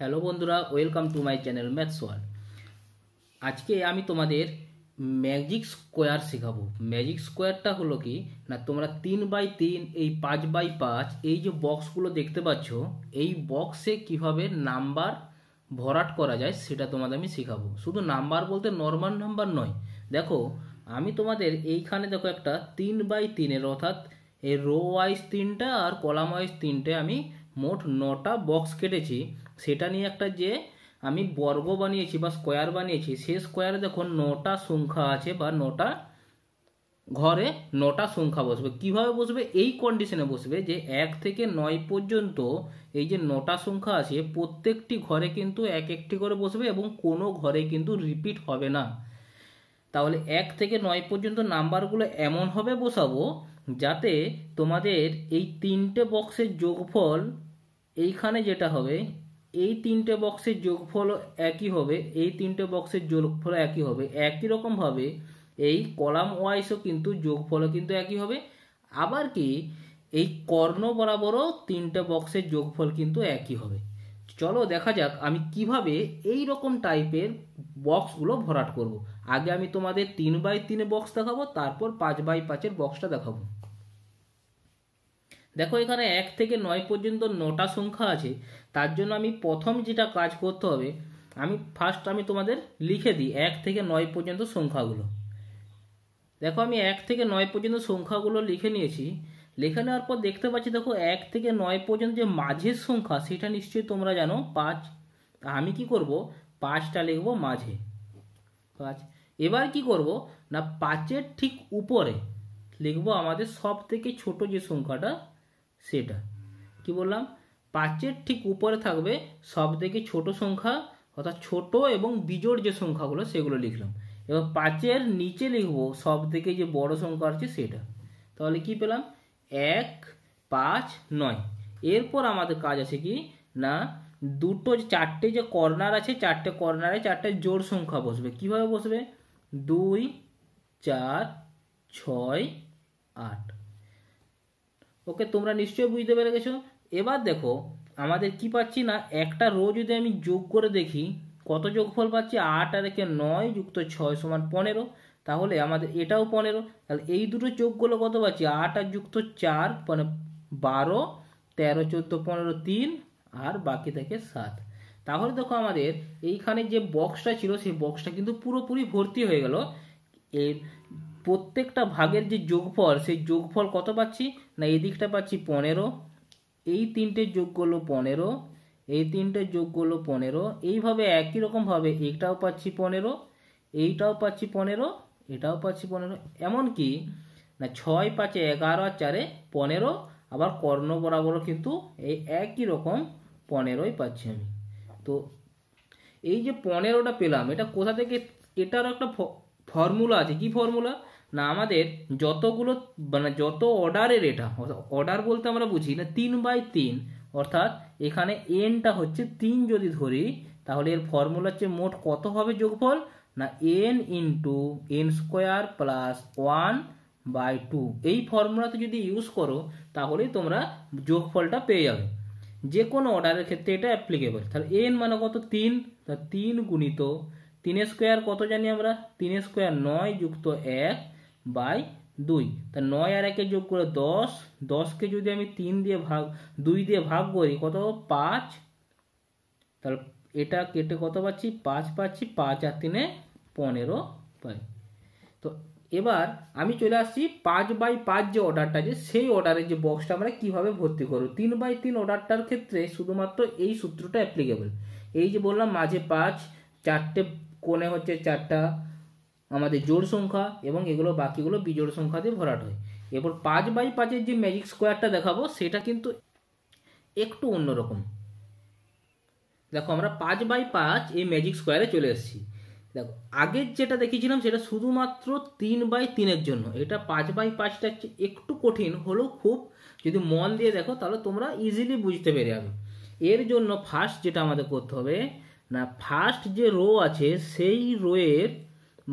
Hello বন্ধুরা welcome to my channel maths world আজকে আমি তোমাদের ম্যাজিক স্কোয়ার শেখাবো ম্যাজিক স্কোয়ারটা হলো কি না তোমরা তিন বাই তিন এই পাঁচ বাই পাঁচ এই যে বক্সগুলো দেখতে পাচ্ছ এই বক্সে কিভাবে নাম্বার ভরাট করা যায় সেটা তোমাদের আমি শেখাবো শুধু নাম্বার বলতে নর্মাল নাম্বার নয় দেখো আমি তোমাদের এইখানে দেখো একটা তিন বাই তিনের অর্থাৎ এই রো ওয়াইজ তিনটা আর কলাম ওয়াইজ তিনটে আমি মোট নটা বক্স কেটেছি সেটা নিয়ে একটা যে আমি বর্গ বানিয়েছি বা স্কোয়ার বানিয়েছি সে স্কোয়ারে দেখো নটা সংখ্যা আছে বা নটা ঘরে নটা সংখ্যা বসবে কিভাবে বসবে এই কন্ডিশনে বসবে যে এক থেকে নয় পর্যন্ত এই যে নটা সংখ্যা আছে প্রত্যেকটি ঘরে কিন্তু এক একটি করে বসবে এবং কোনো ঘরে কিন্তু রিপিট হবে না তাহলে এক থেকে নয় পর্যন্ত নাম্বারগুলো এমনভাবে বসাবো যাতে তোমাদের এই তিনটে বক্সের যোগফল এইখানে যেটা হবে এই তিনটে বক্সের যোগফল একই হবে এই তিনটে বক্সের যোগফল একই হবে একই রকমভাবে এই কলাম ওয়াইসও কিন্তু যোগফল কিন্তু একই হবে আবার কি এই কর্ণ বরাবরও তিনটে বক্সের যোগফল কিন্তু একই হবে চলো দেখা যাক আমি কিভাবে এই রকম টাইপের বক্সগুলো ভরাট করব। আগে আমি তোমাদের তিন বাই তিনে বক্স দেখাবো তারপর পাঁচ বাই পাঁচের বক্সটা দেখাবো দেখো এখানে এক থেকে নয় পর্যন্ত নটা সংখ্যা আছে তার জন্য আমি প্রথম যেটা কাজ করতে হবে আমি ফার্স্ট আমি তোমাদের লিখে দিই এক থেকে নয় পর্যন্ত সংখ্যাগুলো দেখো আমি এক থেকে নয় পর্যন্ত সংখ্যাগুলো লিখে নিয়েছি লিখে নেওয়ার পর দেখতে পাচ্ছি দেখো এক থেকে নয় পর্যন্ত যে মাঝের সংখ্যা সেটা নিশ্চয়ই তোমরা জানো পাঁচ আমি কি করব পাঁচটা লিখবো মাঝে পাঁচ এবার কি করব না পাঁচের ঠিক উপরে লিখবো আমাদের সব থেকে ছোট যে সংখ্যাটা সেটা কি বললাম পাঁচের ঠিক উপরে থাকবে সব থেকে ছোটো সংখ্যা অর্থাৎ ছোট এবং বিজোড় যে সংখ্যাগুলো সেগুলো লিখলাম এবং পাঁচের নিচে লিখবো সব থেকে যে বড় সংখ্যা আছে সেটা তাহলে কি পেলাম এক পাঁচ নয় এরপর আমাদের কাজ আছে কি না দুটো চারটে যে কর্নার আছে চারটে কর্নারে চারটে জোড় সংখ্যা বসবে কিভাবে বসবে দুই চার ছয় আট ওকে তোমরা নিশ্চয়ই বুঝতে পেরে গেছো এবার দেখো আমাদের কি পাচ্ছি না একটা রো যদি আমি যোগ করে দেখি কত যোগফল পাচ্ছি আট আর একে নয় যুক্ত ছয় সমান পনেরো তাহলে আমাদের এটাও পনেরো তাহলে এই দুটো যোগগুলো কত পাচ্ছি আট আর যুক্ত চার মানে বারো তেরো চোদ্দো পনেরো তিন আর বাকি থেকে সাত তাহলে দেখো আমাদের এইখানে যে বক্সটা ছিল সেই বক্সটা কিন্তু পুরোপুরি ভর্তি হয়ে গেল এর প্রত্যেকটা ভাগের যে যোগফল সেই যোগফল কত পাচ্ছি না এদিকটা পাচ্ছি পনেরো এই তিনটে যোগ করলো পনেরো এই তিনটে যোগ করলো পনেরো এইভাবে একই রকমভাবে এটাও পাচ্ছি পনেরো এইটাও পাচ্ছি পনেরো এটাও পাচ্ছি পনেরো এমনকি না ছয় পাঁচে এগারো আর চারে পনেরো আবার কর্ণ বরাবরও কিন্তু এই একই রকম পনেরোই পাচ্ছি আমি তো এই যে পনেরোটা পেলাম এটা কোথা থেকে এটারও একটা ফর্মুলা আছে কি ফর্মুলা না আমাদের যতগুলো মানে যত অর্ডারের এটা অর্ডার বলতে আমরা বুঝি না তিন বাই তিন অর্থাৎ এখানে এনটা হচ্ছে তিন যদি ধরি তাহলে এর ফর্মুলা হচ্ছে মোট কত হবে যোগফল না n into n square plus one by two এই ফর্মুলাতে যদি ইউজ করো তাহলে তোমরা যোগফলটা পেয়ে যাবে যে কোনো অর্ডারের ক্ষেত্রে এটা অ্যাপ্লিকেবল তাহলে এন মানে কত তিন তা তিন গুণিত তিন স্কোয়ার কত জানি আমরা তিন স্কোয়ার নয় যুক্ত এক বাই দুই তা নয় আর একে যোগ করে দশ দশকে যদি আমি তিন দিয়ে ভাগ দুই দিয়ে ভাগ করি কত পাঁচ তাহলে এটা কেটে কত পাচ্ছি পাঁচ পাচ্ছি পাঁচ আর তিনে পনেরো পাই তো এবার আমি চলে আসছি পাঁচ বাই পাঁচ যে অর্ডারটা আছে সেই অর্ডারের যে বক্সটা আমরা কিভাবে ভর্তি করবো তিন বাই তিন অর্ডারটার ক্ষেত্রে শুধুমাত্র এই সূত্রটা অ্যাপ্লিকেবল এই যে বললাম মাঝে পাঁচ চারটে কোণে হচ্ছে চারটা আমাদের জোড় সংখ্যা এবং এগুলো বাকিগুলো বিজোড় সংখ্যা দিয়ে ভরাট হয় এরপর পাঁচ বাই পাঁচের যে ম্যাজিক স্কোয়ারটা দেখাবো সেটা কিন্তু একটু অন্যরকম দেখো আমরা পাঁচ বাই পাঁচ এই ম্যাজিক স্কোয়ারে চলে এসেছি দেখো আগের যেটা দেখেছিলাম সেটা শুধুমাত্র তিন বাই তিনের জন্য এটা পাঁচ বাই পাঁচটা হচ্ছে একটু কঠিন হলেও খুব যদি মন দিয়ে দেখো তাহলে তোমরা ইজিলি বুঝতে পেরে যাবে এর জন্য ফার্স্ট যেটা আমাদের করতে হবে না ফার্স্ট যে রো আছে সেই রোয়ের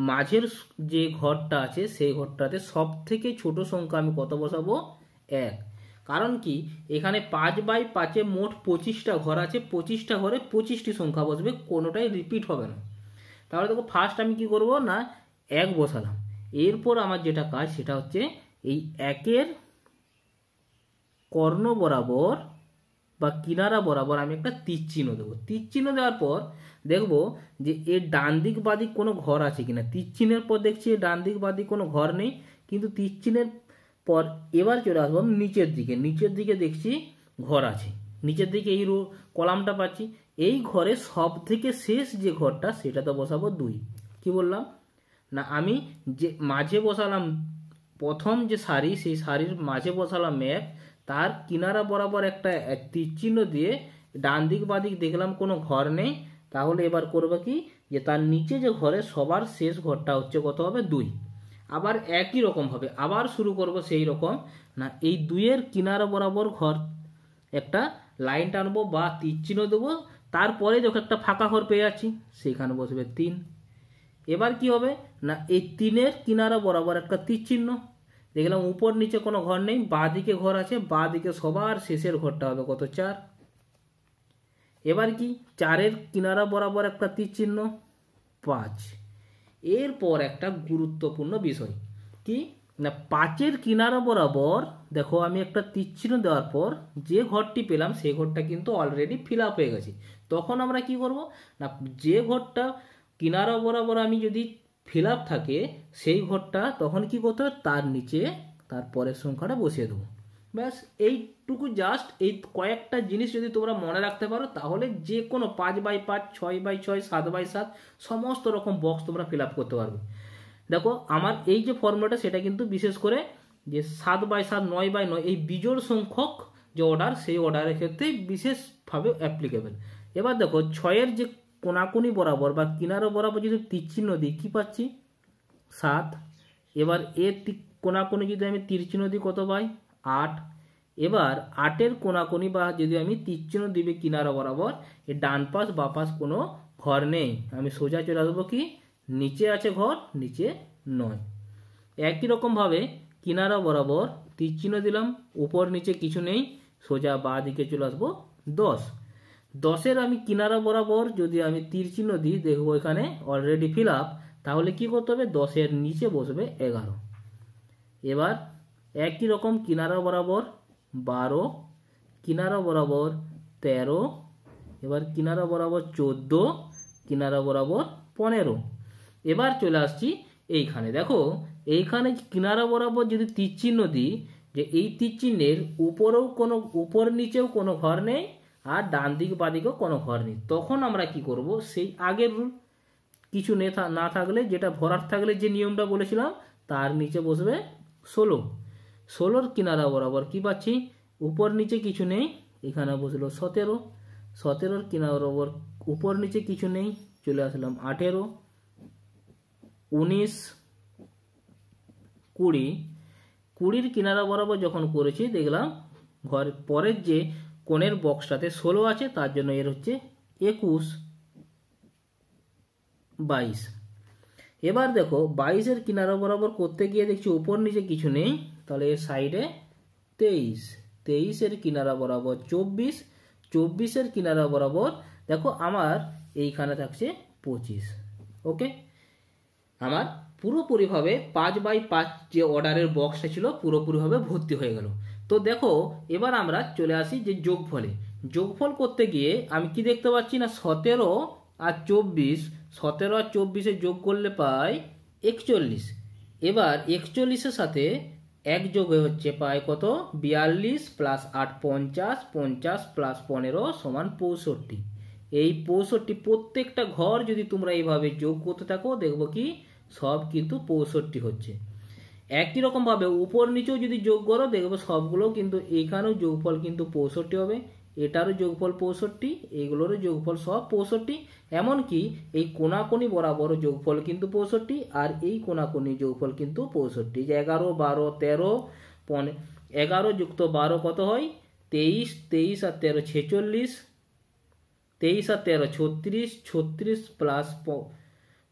মাঝের যে ঘরটা আছে সেই ঘরটাতে সব থেকে ছোট সংখ্যা আমি কত বসাবো এক কারণ কি এখানে পাঁচ বাই পাঁচে মোট পঁচিশটা ঘর আছে পঁচিশটা ঘরে পঁচিশটি সংখ্যা বসবে কোনোটাই রিপিট হবে না তাহলে দেখো ফার্স্ট আমি কি করব না এক বসালাম এরপর আমার যেটা কাজ সেটা হচ্ছে এই একের কর্ণ বরাবর বা কিনারা বরাবর আমি একটা তীরচিহ্ন চিহ্ন দেবো তীর চিহ্ন দেওয়ার পর দেখব যে এর ডান দিক বাদিক কোনো ঘর আছে কি না তীরচিহ্নের পর দেখছি ডান দিক বাদিক কোনো ঘর নেই কিন্তু তীরচিহ্নের চিহ্নের পর এবার চলে আসবো নিচের দিকে নিচের দিকে দেখছি ঘর আছে নিচের দিকে এই রো কলামটা পাচ্ছি এই ঘরে সব থেকে শেষ যে ঘরটা সেটা তো বসাবো দুই কি বললাম না আমি যে মাঝে বসালাম প্রথম যে শাড়ি সেই শাড়ির মাঝে বসালাম এক তার কিনারা বরাবর একটা তীরচিহ্ন দিয়ে ডান দিক বা দিক দেখলাম কোনো ঘর নেই তাহলে এবার করবে কি যে তার নিচে যে ঘরে সবার শেষ ঘরটা হচ্ছে কত হবে দুই আবার একই রকম হবে আবার শুরু করব সেই রকম না এই দুইয়ের কিনারা বরাবর ঘর একটা লাইন টানবো বা তীরচিহ্ন দেবো তারপরে যখন একটা ফাঁকা ঘর পেয়ে যাচ্ছি সেইখানে বসবে তিন এবার কি হবে না এই তিনের কিনারা বরাবর একটা তীরচিহ্ন দেখলাম উপর নিচে কোনো ঘর নেই বাঁদিকে ঘর আছে বাঁদিকে সবার শেষের ঘরটা হবে কত চার এবার কি চারের কিনারা বরাবর একটা তীর চিহ্ন পাঁচ এরপর একটা গুরুত্বপূর্ণ বিষয় কি না পাঁচের কিনারা বরাবর দেখো আমি একটা তীরচিহ্ন দেওয়ার পর যে ঘরটি পেলাম সেই ঘরটা কিন্তু অলরেডি ফিল আপ হয়ে গেছে তখন আমরা কি করব না যে ঘরটা কিনারা বরাবর আমি যদি ফিল আপ থাকে সেই ঘরটা তখন কি করতে হবে তার নিচে তার পরের সংখ্যাটা বসিয়ে দেবো ব্যাস এইটুকু জাস্ট এই কয়েকটা জিনিস যদি তোমরা মনে রাখতে পারো তাহলে যে কোনো পাঁচ বাই পাঁচ ছয় বাই ছয় সাত বাই সাত সমস্ত রকম বক্স তোমরা ফিল আপ করতে পারবে দেখো আমার এই যে ফর্মুলাটা সেটা কিন্তু বিশেষ করে যে সাত বাই সাত নয় বাই নয় এই বিজোড় সংখ্যক যে অর্ডার সেই অর্ডারের ক্ষেত্রে বিশেষভাবে অ্যাপ্লিকেবেল এবার দেখো ছয়ের যে কোনাকুনি বরাবর বা কিনারো বরাবর যদি তীরচিহ্ন দিই কী পাচ্ছি সাত এবার এর কোনাকুনি যদি আমি তীরচিহ্ন দিই কত পাই আট এবার আটের কোনাকুনি বা যদি আমি তীরচিহ্ন দিবে কিনারা বরাবর এ ডান পাশ বা পাশ কোনো ঘর নেই আমি সোজা চলে আসবো কি নিচে আছে ঘর নিচে নয় একই রকমভাবে কিনারা বরাবর তীরচিহ্ন দিলাম উপর নিচে কিছু নেই সোজা বা দিকে চলে আসবো দশ দশের আমি কিনারা বরাবর যদি আমি তীর চিহ্ন দিই দেখবো এখানে অলরেডি ফিল আপ তাহলে কি করতে হবে দশের নিচে বসবে এগারো এবার একই রকম কিনারা বরাবর বারো কিনারা বরাবর তেরো এবার কিনারা বরাবর চোদ্দ কিনারা বরাবর পনেরো এবার চলে আসছি এইখানে দেখো এইখানে কিনারা বরাবর যদি তীর চিহ্ন দিই যে এই তীর চিহ্নের উপরেও কোনো উপর নিচেও কোনো ঘর নেই আর ডান দিক বা দিকেও কোনো ঘর নেই তখন আমরা কি করব সেই আগের রুল কিছু নেতা না থাকলে যেটা ভরাট থাকলে যে নিয়মটা বলেছিলাম তার নিচে বসবে ষোলো ষোলোর কিনারা বরাবর কি পাচ্ছি উপর নিচে কিছু নেই এখানে বসলো সতেরো সতেরোর কিনারা বরাবর উপর নিচে কিছু নেই চলে আসলাম আঠেরো উনিশ কুড়ি কুড়ির কিনারা বরাবর যখন করেছি দেখলাম ঘর পরের যে কোণের বক্সটাতে ষোলো আছে তার জন্য এর হচ্ছে একুশ বাইশ এবার দেখো বাইশের কিনারা বরাবর করতে গিয়ে দেখছি ওপর নিচে কিছু নেই তাহলে এর সাইডে তেইশ তেইশের কিনারা বরাবর চব্বিশ চব্বিশের কিনারা বরাবর দেখো আমার এইখানে থাকছে পঁচিশ ওকে আমার পুরোপুরিভাবে পাঁচ বাই পাঁচ যে অর্ডারের বক্সটা ছিল পুরোপুরিভাবে ভর্তি হয়ে গেল তো দেখো এবার আমরা চলে আসি যে যোগফলে যোগফল করতে গিয়ে আমি কি দেখতে পাচ্ছি না সতেরো আর চব্বিশ সতেরো আর চব্বিশে যোগ করলে পাই একচল্লিশ এবার একচল্লিশের সাথে এক যোগ হয়ে হচ্ছে পায় কত বিয়াল্লিশ প্লাস আট পঞ্চাশ পঞ্চাশ প্লাস পনেরো সমান পঁয়ষট্টি এই পঁয়ষট্টি প্রত্যেকটা ঘর যদি তোমরা এইভাবে যোগ করতে থাকো দেখবো কি সব কিন্তু পঁয়ষট্টি হচ্ছে একই রকমভাবে উপর নিচেও যদি যোগ করো দেখবে সবগুলো কিন্তু এখানেও যোগফল কিন্তু পঁয়ষট্টি হবে এটারও যোগফল পঁয়ষট্টি এগুলোরও যোগফল সব পঁয়ষট্টি এমনকি এই কোনাকোনি বরাবর যোগফল কিন্তু পঁয়ষট্টি আর এই কোনাকোনি যোগফল কিন্তু পঁয়ষট্টি যে এগারো বারো তেরো পনে এগারো যুক্ত বারো কত হয় তেইশ তেইশ আর তেরো ছেচল্লিশ তেইশ আর তেরো ছত্রিশ ছত্রিশ প্লাস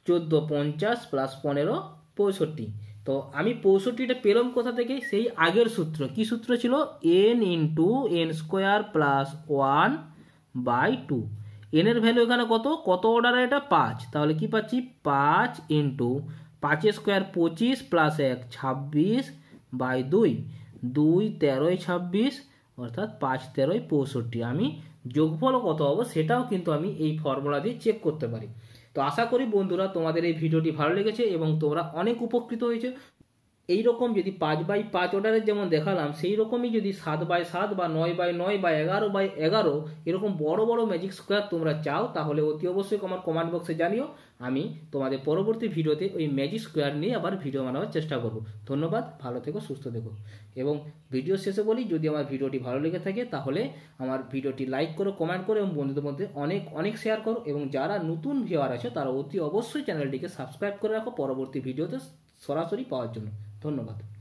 চোদ্দো পঞ্চাশ প্লাস পনেরো পঁয়ষট্টি তো আমি পঁয়ষট্টিটা পেলাম কোথা থেকে সেই আগের সূত্র কি সূত্র ছিল n into n square plus one by two এনের ভ্যালু এখানে কত কত অর্ডারে এটা পাঁচ তাহলে কি পাচ্ছি পাঁচ ইন্টু পাঁচের স্কোয়ার পঁচিশ প্লাস এক ছাব্বিশ বাই দুই দুই তেরোই ছাব্বিশ অর্থাৎ পাঁচ তেরোই পঁয়ষট্টি আমি যোগফল কত হবো সেটাও কিন্তু আমি এই ফর্মুলা দিয়ে চেক করতে পারি তো আশা করি বন্ধুরা তোমাদের এই ভিডিওটি ভালো লেগেছে এবং তোমরা অনেক উপকৃত হয়েছে এই রকম যদি পাঁচ বাই পাঁচ অর্ডারের যেমন দেখালাম সেই রকমই যদি সাত বাই সাত বা নয় বাই নয় বা এগারো বাই এগারো এরকম বড় বড় ম্যাজিক স্কোয়ার তোমরা চাও তাহলে অতি অবশ্যই আমার কমেন্ট বক্সে জানিও আমি তোমাদের পরবর্তী ভিডিওতে ওই ম্যাজিক স্কোয়ার নিয়ে আবার ভিডিও বানাবার চেষ্টা করব ধন্যবাদ ভালো থেকো সুস্থ থেকো এবং ভিডিও শেষে বলি যদি আমার ভিডিওটি ভালো লেগে থাকে তাহলে আমার ভিডিওটি লাইক করো কমেন্ট করো এবং বন্ধুদের মধ্যে অনেক অনেক শেয়ার করো এবং যারা নতুন ভিওয়ার আছে তারা অতি অবশ্যই চ্যানেলটিকে সাবস্ক্রাইব করে রাখো পরবর্তী ভিডিওতে সরাসরি পাওয়ার জন্য ধন্যবাদ